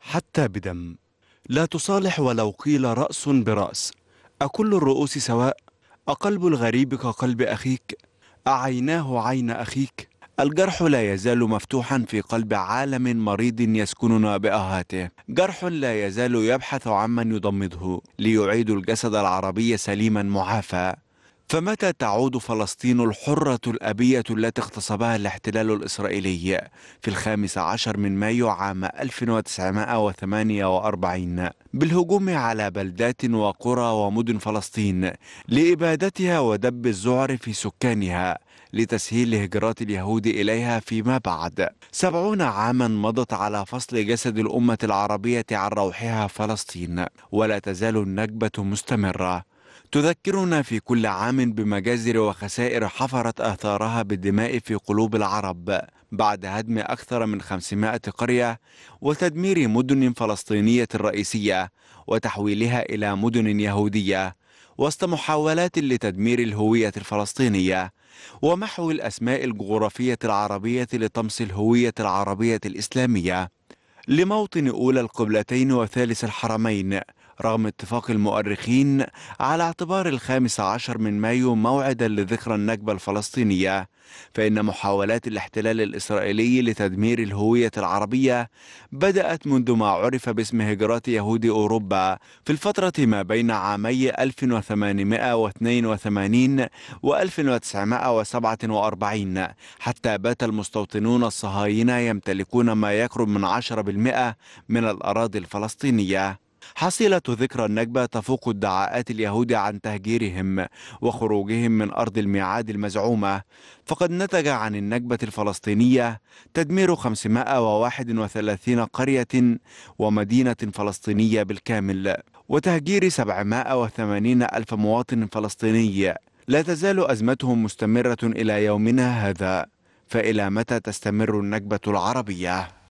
حتى بدم لا تصالح ولو قيل رأس برأس أكل الرؤوس سواء أقلب الغريب كقلب أخيك أعيناه عين أخيك الجرح لا يزال مفتوحا في قلب عالم مريض يسكننا بأهاته جرح لا يزال يبحث عمن يضمده ليعيد الجسد العربي سليما معافى فمتى تعود فلسطين الحرة الأبية التي اغتصبها الاحتلال الإسرائيلي في الخامس عشر من مايو عام 1948 بالهجوم على بلدات وقرى ومدن فلسطين لإبادتها ودب الذعر في سكانها لتسهيل هجرات اليهود إليها فيما بعد سبعون عاما مضت على فصل جسد الأمة العربية عن روحها فلسطين ولا تزال النكبة مستمرة تذكرنا في كل عام بمجازر وخسائر حفرت آثارها بالدماء في قلوب العرب بعد هدم أكثر من 500 قرية وتدمير مدن فلسطينية رئيسية وتحويلها إلى مدن يهودية وسط محاولات لتدمير الهوية الفلسطينية ومحو الأسماء الجغرافية العربية لطمس الهوية العربية الإسلامية لموطن أولى القبلتين وثالث الحرمين رغم اتفاق المؤرخين على اعتبار الخامس عشر من مايو موعدا لذكرى النكبة الفلسطينية فإن محاولات الاحتلال الإسرائيلي لتدمير الهوية العربية بدأت منذ ما عرف باسم هجرات يهود أوروبا في الفترة ما بين عامي 1882 و 1947 حتى بات المستوطنون الصهاينة يمتلكون ما يقرب من 10% من الأراضي الفلسطينية حصيلة ذكرى النكبة تفوق ادعاءات اليهود عن تهجيرهم وخروجهم من أرض الميعاد المزعومة فقد نتج عن النكبة الفلسطينية تدمير 531 قرية ومدينة فلسطينية بالكامل وتهجير 780 ألف مواطن فلسطيني لا تزال أزمتهم مستمرة إلى يومنا هذا فإلى متى تستمر النكبة العربية؟